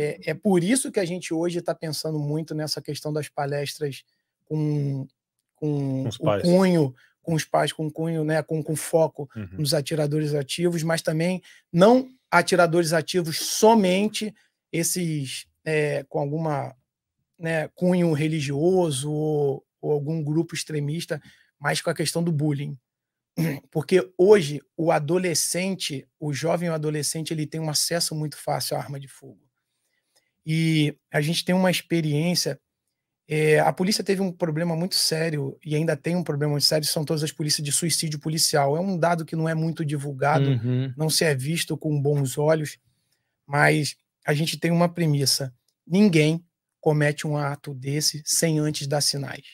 É, é por isso que a gente hoje está pensando muito nessa questão das palestras com, com, com o cunho, com os pais, com cunho, né, com, com foco uhum. nos atiradores ativos, mas também não atiradores ativos somente esses é, com alguma né, cunho religioso ou, ou algum grupo extremista, mas com a questão do bullying. Porque hoje o adolescente, o jovem adolescente, ele tem um acesso muito fácil à arma de fogo. E a gente tem uma experiência. É, a polícia teve um problema muito sério e ainda tem um problema muito sério. São todas as polícias de suicídio policial. É um dado que não é muito divulgado, uhum. não se é visto com bons olhos, mas a gente tem uma premissa: ninguém comete um ato desse sem antes dar sinais.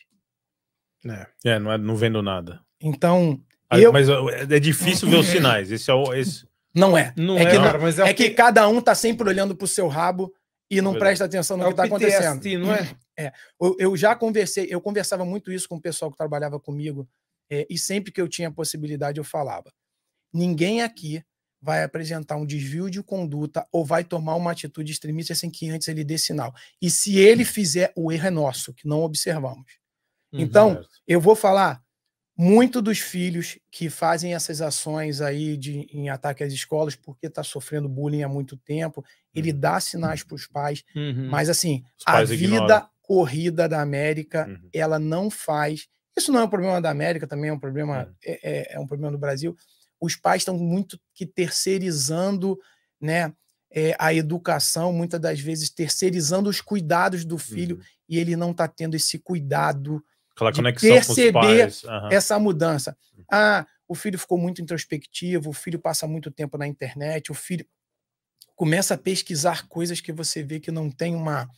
É, é não, é, não vendo nada. Então. Mas, ah, eu... mas é difícil ver os sinais. Esse é o. Esse... Não é. Não é, é, que, cara, não, é, é que, cada um tá sempre olhando pro seu rabo e não é presta atenção no é que está acontecendo. não é? é. Eu, eu, já conversei, eu conversava muito isso com o pessoal que trabalhava comigo, é, e sempre que eu tinha possibilidade eu falava: ninguém aqui vai apresentar um desvio de conduta ou vai tomar uma atitude extremista sem que antes ele dê sinal. E se ele fizer, o erro é nosso, que não observamos. Uhum. Então, uhum. eu vou falar, muito dos filhos que fazem essas ações aí de, em ataque às escolas porque está sofrendo bullying há muito tempo, ele uhum. dá sinais uhum. para os pais, uhum. mas assim, pais a ignoram. vida corrida da América, uhum. ela não faz. Isso não é um problema da América, também é um problema, é, é, é, é um problema do Brasil. Os pais estão muito que terceirizando, né? É, a educação, muitas das vezes terceirizando os cuidados do filho, uhum. e ele não está tendo esse cuidado Aquela de perceber uhum. essa mudança. Ah, o filho ficou muito introspectivo, o filho passa muito tempo na internet, o filho começa a pesquisar coisas que você vê que não tem uma,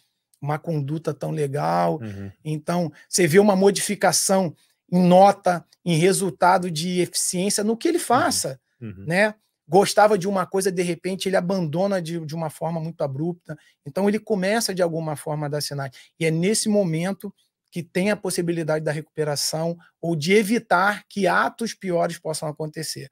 uma conduta tão legal. Uhum. Então, você vê uma modificação em nota, em resultado de eficiência no que ele uhum. faça, uhum. né? Gostava de uma coisa, de repente ele abandona de, de uma forma muito abrupta. Então ele começa de alguma forma a dar sinais. E é nesse momento que tem a possibilidade da recuperação ou de evitar que atos piores possam acontecer.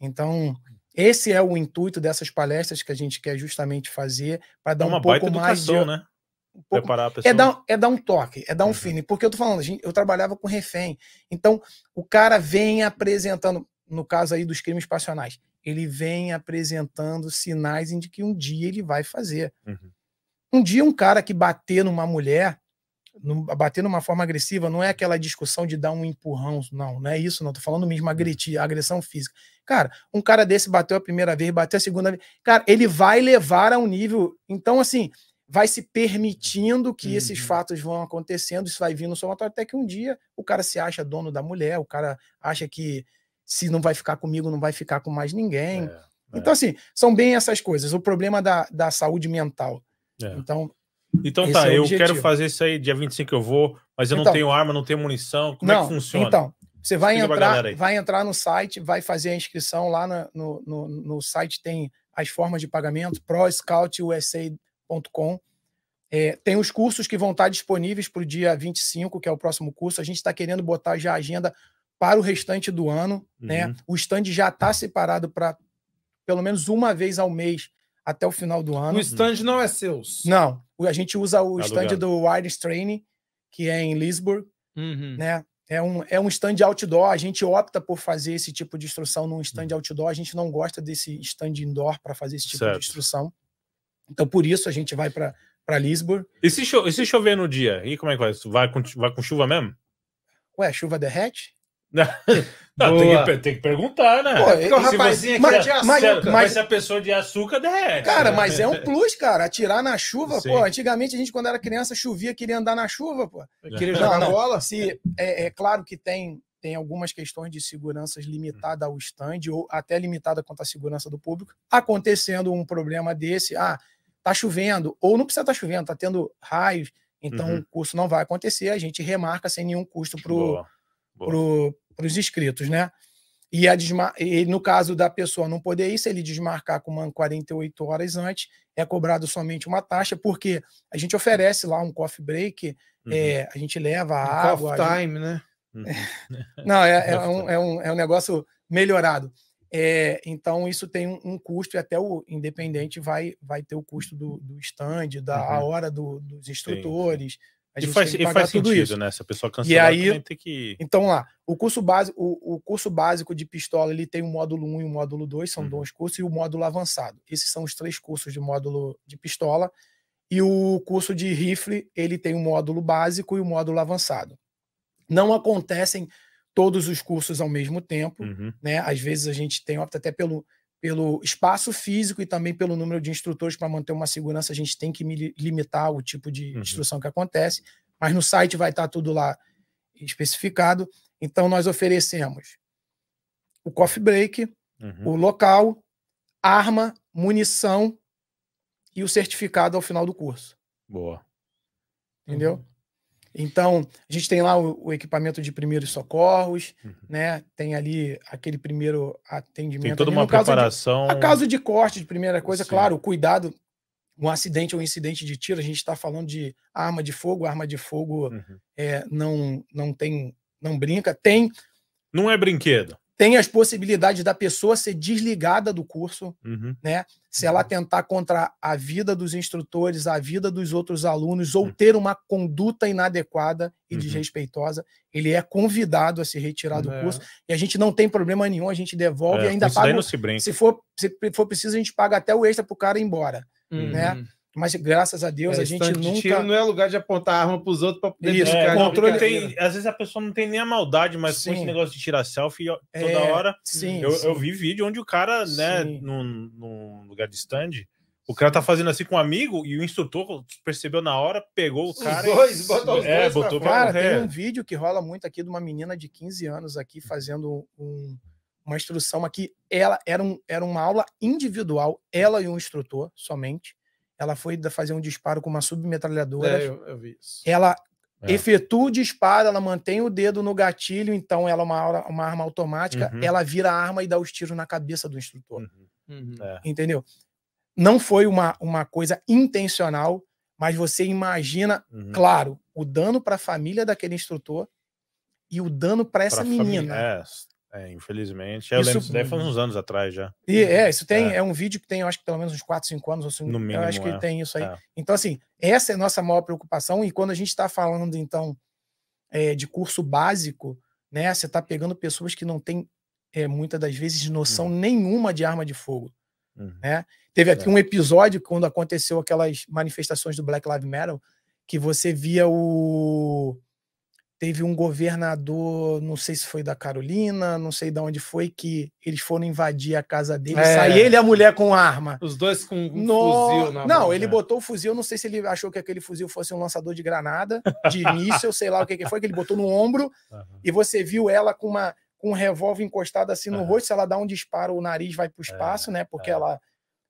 Então, esse é o intuito dessas palestras que a gente quer justamente fazer para dar é um pouco mais educação, de né? Um pouco... Preparar a pessoa. É dar, é dar um toque, é dar um uhum. feeling. Porque eu tô falando, eu trabalhava com refém. Então, o cara vem apresentando, no caso aí dos crimes passionais, ele vem apresentando sinais de que um dia ele vai fazer. Uhum. Um dia um cara que bater numa mulher, bater numa forma agressiva não é aquela discussão de dar um empurrão, não, não é isso, não. Tô falando mesmo agredir, agressão física. Cara, um cara desse bateu a primeira vez, bateu a segunda vez. Cara, ele vai levar a um nível. Então, assim, vai se permitindo que uhum. esses fatos vão acontecendo, isso vai vindo somatório, até que um dia o cara se acha dono da mulher, o cara acha que se não vai ficar comigo, não vai ficar com mais ninguém. É, é. então, assim, são bem essas coisas. O problema da, da saúde mental. É. Então, então Esse tá, é eu objetivo. quero fazer isso aí, dia 25 eu vou, mas eu então, não tenho arma, não tenho munição. Como não, é que funciona? Então, você vai Explica entrar, vai entrar no site, vai fazer a inscrição lá na, no, no, no, site, tem as formas de pagamento, proscoutusa.com. É, tem os cursos que vão estar disponíveis para o dia 25, que é o próximo curso. A gente está querendo botar já a agenda para o restante do ano. Né? Uhum. Né? O stand já está tá. separado para pelo menos uma vez ao mês até o final do ano. O stand não é seu? Não. A gente usa o stand do Wild Training, que é em Lisboa, uhum. né? É um, é um stand outdoor, a gente opta por fazer esse tipo de instrução num stand uhum. outdoor, a gente não gosta desse stand indoor para fazer esse tipo certo. de instrução. Então, por isso, a gente vai para Lisburg. E se, e se chover no dia? E como é que vai? Vai com, vai com chuva mesmo? Ué, chuva derrete? Não, tem que, tem que, perguntar, né? Pô, é, o rapazinho aqui mas, é açúcar, mas, a pessoa de açúcar derrete. Cara, né? mas é um plus, cara. Atirar na chuva, Sim. pô. Antigamente, a gente, quando era criança, chovia, queria andar na chuva, pô. queria jogar não. bola. Se, é, é, claro que tem, tem algumas questões de segurança limitada ao stand, ou até limitada quanto à segurança do público. Acontecendo um problema desse, ah, tá chovendo, ou não precisa estar tá chovendo, tá tendo raios, então uhum. o curso não vai acontecer, a gente remarca sem nenhum custo pro. Boa. Pro, para os inscritos, né? E, a desma... e no caso da pessoa não poder ir, se ele desmarcar com 48 horas antes, é cobrado somente uma taxa, porque a gente oferece lá um coffee break, uhum. é, a gente leva um água. Coffee time, gente... né? Uhum. É... não, é, é, um, é, um, é um negócio melhorado. É, então, isso tem um, um, custo, e até o independente vai, vai ter o custo do, do stand, da uhum. hora do, dos instrutores, sim, sim. A gente e faz, tem e faz sentido, isso. né? Se a pessoa cancelar, e aí, tem que. Então lá, o curso básico, o, o, curso básico de pistola, ele tem o módulo 1 e o módulo 2, são uhum. dois cursos, e o módulo avançado. Esses são os três cursos de módulo de pistola. E o curso de rifle, ele tem o módulo básico e o módulo avançado. Não acontecem todos os cursos ao mesmo tempo, uhum. né? Às vezes a gente tem opta até pelo pelo espaço físico e também pelo número de instrutores para manter uma segurança, a gente tem que limitar o tipo de uhum. instrução que acontece, mas no site vai estar tá tudo lá especificado. Então, nós oferecemos o coffee break, uhum. o local, arma, munição e o certificado ao final do curso. Boa. Entendeu? Uhum. Então, a gente tem lá o, o equipamento de primeiros socorros, uhum. né? Tem ali aquele primeiro atendimento. Tem toda ali. uma preparação. Caso de, a caso de corte, de primeira coisa, Sim. claro, o cuidado, um acidente ou um incidente de tiro, a gente está falando de arma de fogo, arma de fogo uhum. é, não, não tem, não brinca, tem. Não é brinquedo. Tem as possibilidades da pessoa ser desligada do curso, uhum. né? Se ela uhum. tentar contra a vida dos instrutores, a vida dos outros alunos, ou uhum. ter uma conduta inadequada e uhum. desrespeitosa, ele é convidado a se retirar do é. curso. E a gente não tem problema nenhum, a gente devolve é, e ainda paga. se, for, se for preciso, a gente paga até o extra para o cara ir embora, né? Uhum. Mas graças a Deus é, a gente nunca. não é lugar de apontar a arma para os outros para poder Isso, é, controle. Tem, às vezes a pessoa não tem nem a maldade, mas sim. com esse negócio de tirar selfie é, toda é, hora. Sim eu, sim, eu, vi vídeo onde o cara, né, num, num lugar de stand, o cara tá fazendo assim com um amigo e o instrutor percebeu na hora, pegou o cara. Os dois, e... botou os é, dois botou pra cara, tem é. um vídeo que rola muito aqui de uma menina de 15 anos aqui fazendo um, uma instrução aqui. Ela era, um, era uma aula individual, ela e um instrutor somente. Ela foi fazer um disparo com uma submetralhadora. É, eu, eu vi isso. Ela é. efetua o disparo, ela mantém o dedo no gatilho, então ela é uma, uma arma automática, uhum. ela vira a arma e dá os tiros na cabeça do instrutor. Uhum. Uhum. É. Entendeu? Não foi uma, uma coisa intencional, mas você imagina, uhum. claro, o dano para a família daquele instrutor e o dano para essa pra menina. Família, é, é, infelizmente. Eu isso... lembro, daí foi uns anos atrás já. E é, uhum. isso tem, é. é um vídeo que tem, eu acho que pelo menos uns 4, 5 anos, assim, no mínimo, eu acho que é. tem isso aí. É. Então, assim, essa é a nossa maior preocupação, e quando a gente está falando, então, é, de curso básico, né, você está pegando pessoas que não têm, é, muitas das vezes, noção uhum. nenhuma de arma de fogo. Uhum. Né? Teve aqui é. um episódio, quando aconteceu aquelas manifestações do Black Lives Matter, que você via o teve um governador, não sei se foi da Carolina, não sei de onde foi, que eles foram invadir a casa dele, é. sair ele e a mulher com arma. Os dois com um no... fuzil na Não, mão, ele né? botou o fuzil, não sei se ele achou que aquele fuzil fosse um lançador de granada, de míssil, sei lá o que, que foi, que ele botou no ombro, uhum. e você viu ela com, uma, com um revólver encostado assim no uhum. rosto, se ela dá um disparo, o nariz vai pro é, espaço, é. né, porque é. ela...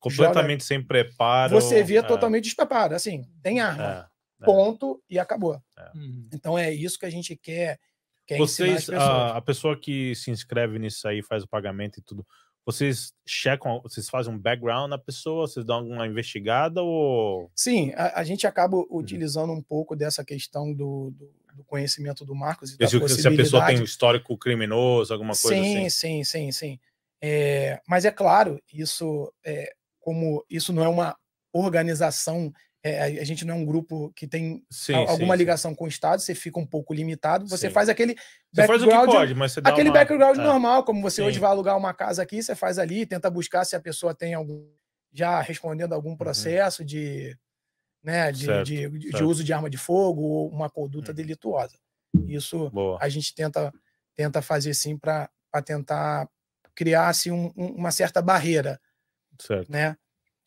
Completamente joga... sem preparo. Você via é. totalmente despreparo, assim, tem arma. É. É. ponto e acabou. É. Uhum. Então é isso que a gente quer. quer Vocês, a, ah, a pessoa que se inscreve nisso aí, faz o pagamento e tudo, vocês checam, vocês fazem um background na pessoa, vocês dão uma investigada ou. Sim, a, a gente acaba uhum. utilizando uhum. um pouco dessa questão do, do, do conhecimento do Marcos e da Se a pessoa tem um histórico criminoso, alguma coisa sim, assim. Sim, sim, sim, é, mas é claro, isso é, como isso não é uma organização é, a gente não é um grupo que tem sim, alguma sim, ligação sim. com o Estado, você fica um pouco limitado, você faz aquele você background, pode, aquele uma... background é. normal, como você hoje vai alugar uma casa aqui, você faz ali, tenta buscar se a pessoa tem algum já respondendo algum uhum. processo uhum. de, né, de, certo, de, de, certo. de, uso de arma de fogo ou uma conduta uhum. delituosa. Isso Boa. a gente tenta, tenta fazer sim para tentar criar assim, um, um, uma certa barreira. Certo. Né?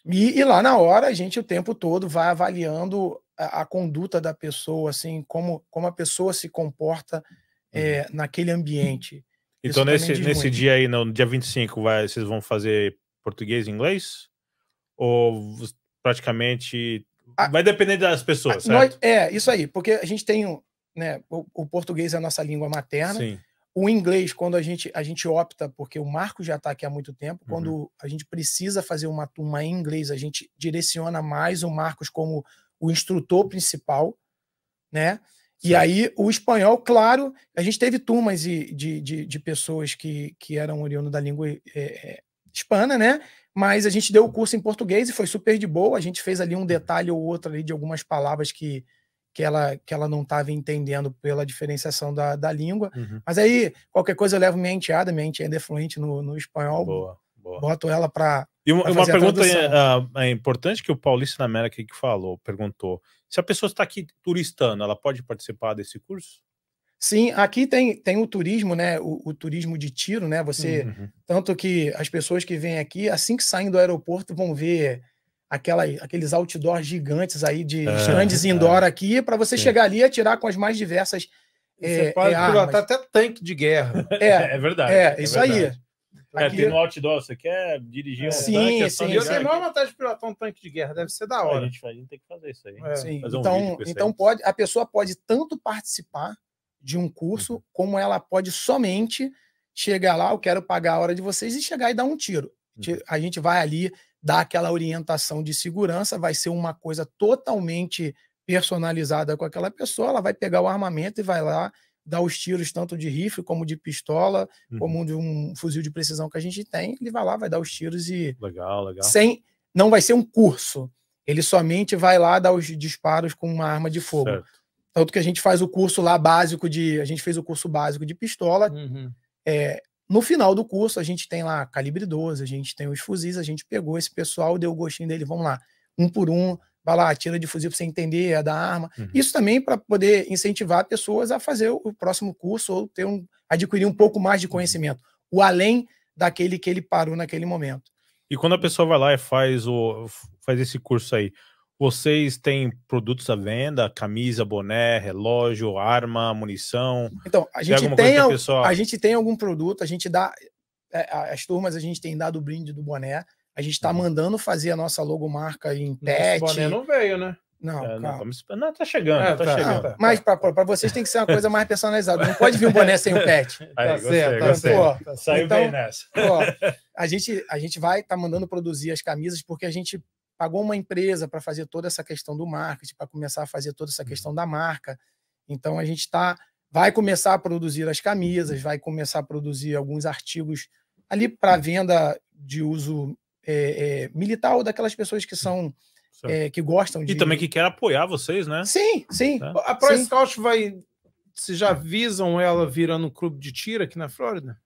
E, e, lá na hora a gente o tempo todo vai avaliando a, a conduta da pessoa, assim, como, como a pessoa se comporta é, naquele ambiente. Então, Isso nesse, nesse dia aí, no dia 25, vai, vocês vão fazer português e inglês? Ou praticamente. A, vai depender das pessoas, a, certo? Nós, é, isso aí, porque a gente tem né, o, o português é a nossa língua materna. Sim o inglês, quando a gente, a gente opta, porque o Marco já está aqui há muito tempo, uhum. quando a gente precisa fazer uma turma em inglês, a gente direciona mais o Marcos como o instrutor principal, né? E aí, o espanhol, claro, a gente teve turmas de, de, de, de pessoas que, que eram oriundo da língua é, é, hispana, né? Mas a gente deu o curso em português e foi super de boa. A gente fez ali um uhum. detalhe ou outro ali de algumas palavras que, que ela, que ela não estava entendendo pela diferenciação da, da língua. Uhum. Mas aí, qualquer coisa, eu levo minha enteada, minha enteada é fluente no, no espanhol. Boa, boa. Boto ela para. E uma, uma pergunta é, é importante que o Paulista da América que falou, perguntou: se a pessoa está aqui turistando, ela pode participar desse curso? Sim, aqui tem, tem o turismo, né? O, o turismo de tiro, né? Você. Uhum. Tanto que as pessoas que vêm aqui, assim que saem do aeroporto, vão ver aquela, aqueles outdoors gigantes aí de é, grandes é. indoor é. aqui, para você Sim. chegar ali e atirar com as mais diversas. Você é, pode é pilotar até tanque de guerra. É. é, é verdade. É, é isso verdade. aí. É, Aqui... tem no outdoor, você quer dirigir um sim, tanque? sim, sim. Eu tenho maior vontade de pilotar um tanque de guerra, deve ser da hora. A gente, a gente tem que fazer isso aí. É. Sim. Fazer um então, então pode, a pessoa pode tanto participar de um curso, uhum. como ela pode somente chegar lá, eu quero pagar a hora de vocês, e chegar e dar um tiro. Uhum. A gente vai ali dar aquela orientação de segurança, vai ser uma coisa totalmente personalizada com aquela pessoa, ela vai pegar o armamento e vai lá dar os tiros tanto de rifle como de pistola, uhum. como de um fuzil de precisão que a gente tem, ele vai lá, vai dar os tiros e legal, legal. Sem não vai ser um curso. Ele somente vai lá dar os disparos com uma arma de fogo. Certo. Tanto que a gente faz o curso lá básico de, a gente fez o curso básico de pistola. Uhum. É, no final do curso, a gente tem lá calibre 12, a gente tem os fuzis, a gente pegou esse pessoal, deu o gostinho dele, vamos lá, um por um, vai lá, tira de fuzil para você entender é da arma. Uhum. Isso também para poder incentivar pessoas a fazer o próximo curso ou ter um, adquirir um pouco mais de uhum. conhecimento, o além daquele que ele parou naquele momento. E quando a pessoa vai lá e faz o faz esse curso aí, vocês têm produtos à venda, camisa, boné, relógio, arma, munição? Então, a gente tem, a, pessoa... a gente tem algum produto, a gente dá é, as turmas a gente tem dado o brinde do boné, a gente está uhum. mandando fazer a nossa logomarca em pet. Esse boné não veio, né? Não, é, não, não, tá chegando, é, tá, tá, tá chegando. Tá. mas para vocês tem que ser uma coisa mais personalizada. Não pode vir um boné sem o pet. Aí, tá certo, tá gostei, gostei. Pô, Saiu então, bem nessa. Pô, a, gente, a gente vai tá mandando produzir as camisas porque a gente pagou uma empresa para fazer toda essa questão do marketing, para começar a fazer toda essa uhum. questão da marca. Então a gente tá vai começar a produzir as camisas, vai começar a produzir alguns artigos ali para venda de uso é, é, militar ou daquelas pessoas que são é, que gostam de e também que quer apoiar vocês, né? Sim, sim. Né? A Pro sim. Scout vai, se já é. visam ela virando um clube de tiro aqui na Flórida?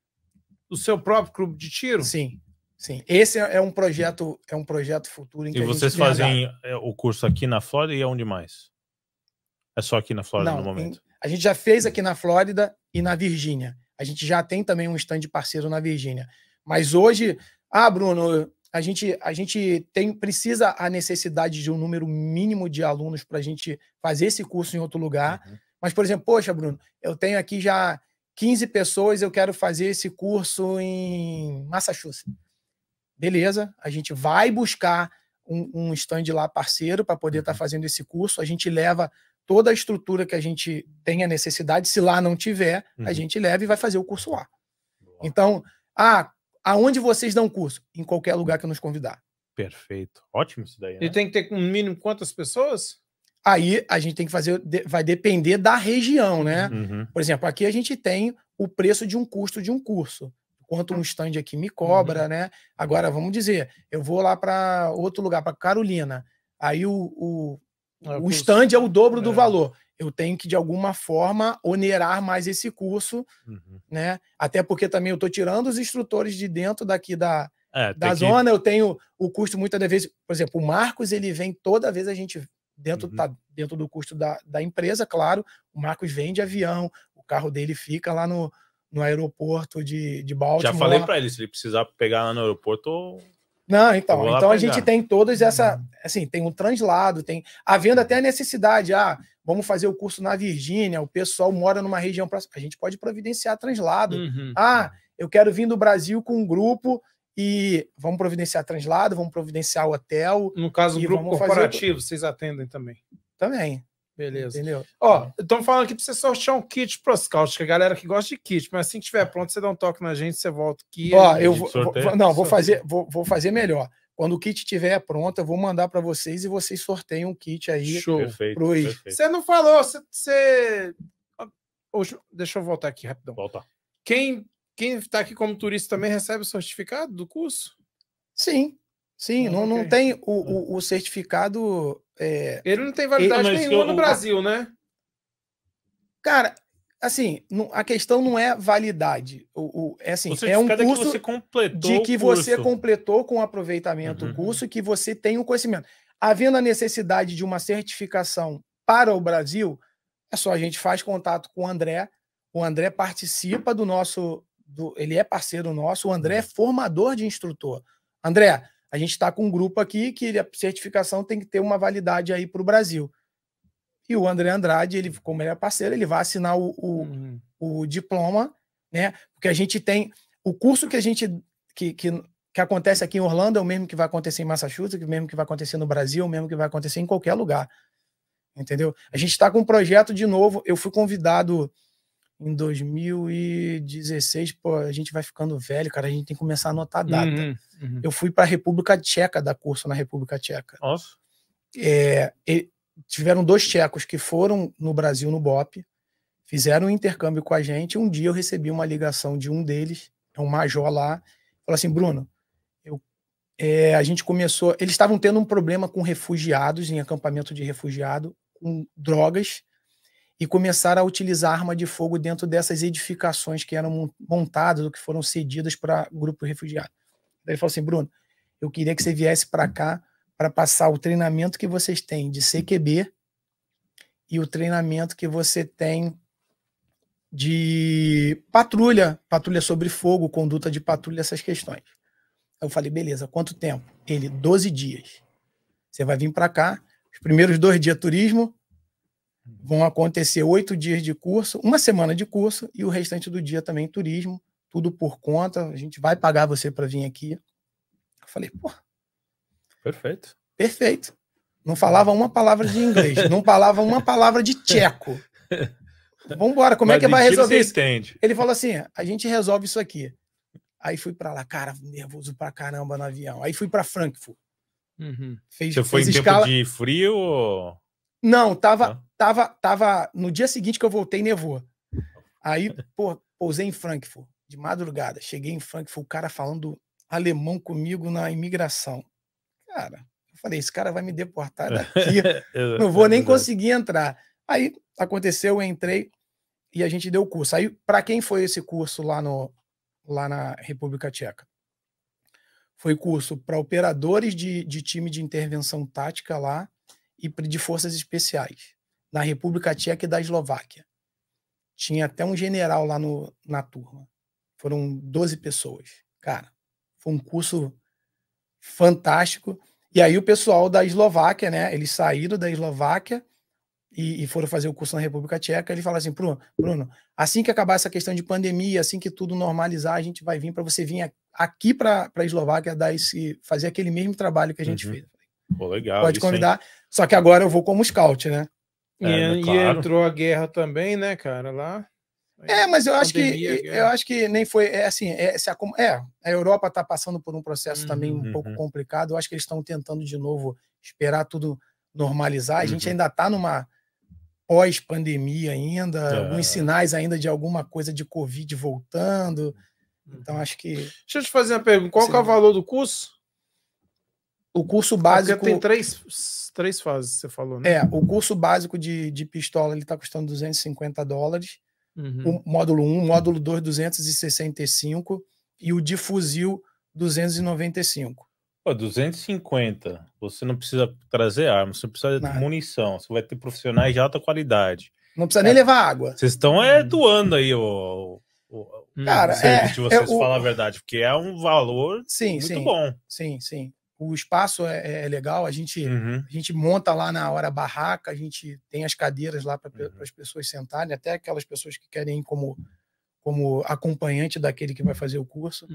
O seu próprio clube de tiro? Sim. Sim, esse é, é um projeto, é um projeto futuro. e vocês fazem é, o curso aqui na Flórida e onde mais? É só aqui na Flórida Não, no momento? a gente já fez aqui na Flórida e na Virgínia. A gente já tem também um stand parceiro na Virgínia. Mas hoje, ah, Bruno, a gente, a gente tem, precisa a necessidade de um número mínimo de alunos para a gente fazer esse curso em outro lugar. Uhum. Mas, por exemplo, poxa, Bruno, eu tenho aqui já 15 pessoas, eu quero fazer esse curso em Massachusetts beleza, a gente vai buscar um, um stand lá parceiro para poder estar tá uhum. fazendo esse curso, a gente leva toda a estrutura que a gente tem a necessidade, se lá não tiver, uhum. a gente leva e vai fazer o curso lá. Então, a aonde vocês dão curso? Em qualquer lugar que nos convidar. Perfeito. Ótimo isso daí. Né? E tem que ter um mínimo quantas pessoas? Aí a gente tem que fazer, vai depender da região, né? Uhum. Por exemplo, aqui a gente tem o preço de um custo de um curso quanto um tá. stand aqui me cobra, uhum. né? Agora, vamos dizer, eu vou lá para outro lugar, para Carolina, aí o, o, é, o stand é o dobro é. do valor. Eu tenho que, de alguma forma, onerar mais esse curso, uhum. né? Até porque também eu estou tirando os instrutores de dentro daqui da, é, da zona, que... eu tenho o custo muitas vezes. Por exemplo, o Marcos, ele vem toda vez a gente dentro, uhum. tá dentro do custo da, da empresa, claro. O Marcos vende avião, o carro dele fica lá no, no aeroporto de, de Baltimore. Já falei para ele, se ele precisar pegar lá no aeroporto. Não, então, então a pegar. gente tem todas essa, uhum. assim, tem um translado, tem havendo até a necessidade, ah, vamos fazer o curso na Virgínia, o pessoal mora numa região próxima, a gente pode providenciar translado. Uhum. Ah, eu quero vir do Brasil com um grupo e vamos providenciar translado, vamos providenciar hotel. No caso, grupo corporativo, fazer... vocês atendem também. Também. Beleza. Entendeu? Ó, é. estão falando aqui para você sortear um kit pro scout, que a galera que gosta de kit, mas assim que estiver pronto, você dá um toque na gente, você volta aqui. Ó, eu vou, não, vou fazer, vou, vou fazer melhor. Quando o kit estiver pronto, eu vou mandar para vocês e vocês sorteiam um kit aí. Show. Perfeito, pros... perfeito. Você não falou, você, você. Deixa eu voltar aqui rapidão. Volta. Quem quem está aqui como turista também recebe o certificado do curso? Sim, sim. Ah, não, okay. não tem o, ah. o, o certificado é... Ele não tem validade ele, nenhuma eu... no Brasil, né? Cara, assim, a questão não é validade. O, o é assim, é um é curso de que você completou com aproveitamento uhum. o curso e que você tem o conhecimento. Havendo a necessidade de uma certificação para o Brasil, é só a gente faz contato com o André. O André participa do nosso, do, ele é parceiro nosso. O André é uhum. formador de instrutor. André, a gente está com um grupo aqui que a certificação tem que ter uma validade aí para o Brasil. E o André Andrade, ele, como ele é parceiro, ele vai assinar o, o, uhum. o diploma, né? Porque a gente tem. O curso que a gente. Que, que, que acontece aqui em Orlando é o mesmo que vai acontecer em Massachusetts, o mesmo que vai acontecer no Brasil, o mesmo que vai acontecer em qualquer lugar. Entendeu? A gente está com um projeto de novo. Eu fui convidado em 2016, pô, a gente vai ficando velho, cara, a gente tem que começar a anotar a data. Uhum, uhum. Eu fui para a República Tcheca dar curso na República Tcheca. Nossa. É, tiveram dois tchecos que foram no Brasil no BOP, fizeram um intercâmbio com a gente. Um dia eu recebi uma ligação de um deles, é um major lá, falou assim: Bruno, eu, é, a gente começou. Eles estavam tendo um problema com refugiados, em acampamento de refugiado, com drogas e começaram a utilizar arma de fogo dentro dessas edificações que eram montadas ou que foram cedidas para grupo refugiado. ele falou assim, Bruno, eu queria que você viesse para cá para passar o treinamento que vocês têm de CQB e o treinamento que você tem de patrulha, patrulha sobre fogo, conduta de patrulha, essas questões. Eu falei, beleza, quanto tempo? Ele, 12 dias. Você vai vir para cá, os primeiros dois dias turismo, Vão acontecer oito dias de curso, uma semana de curso e o restante do dia também turismo, tudo por conta. A gente vai pagar você para vir aqui. Eu falei, pô. Perfeito. Perfeito. Não falava uma palavra de inglês, não falava uma palavra de tcheco. Vamos embora, como é Mas é que vai resolver isso? Entende. Ele falou assim: a gente resolve isso aqui. Aí fui para lá, cara, nervoso pra caramba no avião. Aí fui para Frankfurt. Uhum. Fez, Você foi em escala... tempo de frio? Ou... Não, tava ah. Tava, tava no dia seguinte que eu voltei, nevou. Aí, pô, pousei em Frankfurt, de madrugada. Cheguei em Frankfurt, o cara falando alemão comigo na imigração. Cara, eu falei, esse cara vai me deportar daqui. não vou nem conseguir entrar. Aí aconteceu, eu entrei e a gente deu o curso. Aí, para quem foi esse curso lá, no, lá na República Tcheca? Foi curso para operadores de, de time de intervenção tática lá e de forças especiais na República Tcheca e da Eslováquia. Tinha até um general lá no, na turma. Foram 12 pessoas. Cara, foi um curso fantástico. E aí o pessoal da Eslováquia, né? Eles saíram da Eslováquia e, e foram fazer o curso na República Tcheca. Ele falou assim, Bruno, Bruno, assim que acabar essa questão de pandemia, assim que tudo normalizar, a gente vai vir para você vir aqui para a Eslováquia dar esse, fazer aquele mesmo trabalho que a gente uhum. fez. Pô, legal, Pode convidar. Isso, Só que agora eu vou como scout, né? É, né, e, claro. e, entrou a guerra também, né, cara, lá. É, mas eu acho que eu acho que nem foi é assim, é, a, é a Europa está passando por um processo uhum, também um uhum. pouco uhum. complicado. Eu acho que eles estão tentando de novo esperar tudo normalizar. A gente uhum. ainda está numa pós-pandemia ainda, é. alguns sinais ainda de alguma coisa de Covid voltando. Então, uhum. acho que. Deixa eu te fazer uma pergunta: qual é o valor do curso? O curso básico. Porque tem três três fases, você falou, né? É, o curso básico de, de pistola ele está custando 250 dólares. Uhum. O módulo 1, módulo 2, 265 e o de fuzil 295. Pô, 250. Você não precisa trazer arma, você precisa Nada. de munição, você vai ter profissionais de alta qualidade. Não precisa é. nem levar água. Vocês estão é, uhum. doando aí o, o, Cara, é, vocês, é, o... falar a verdade, porque é um valor sim, muito sim, bom. Sim, sim. O espaço é, é, é legal, a gente, uhum. a gente monta lá na hora a barraca, a gente tem as cadeiras lá para uhum. as pessoas sentarem, até aquelas pessoas que querem ir como, como acompanhante daquele que vai fazer o curso.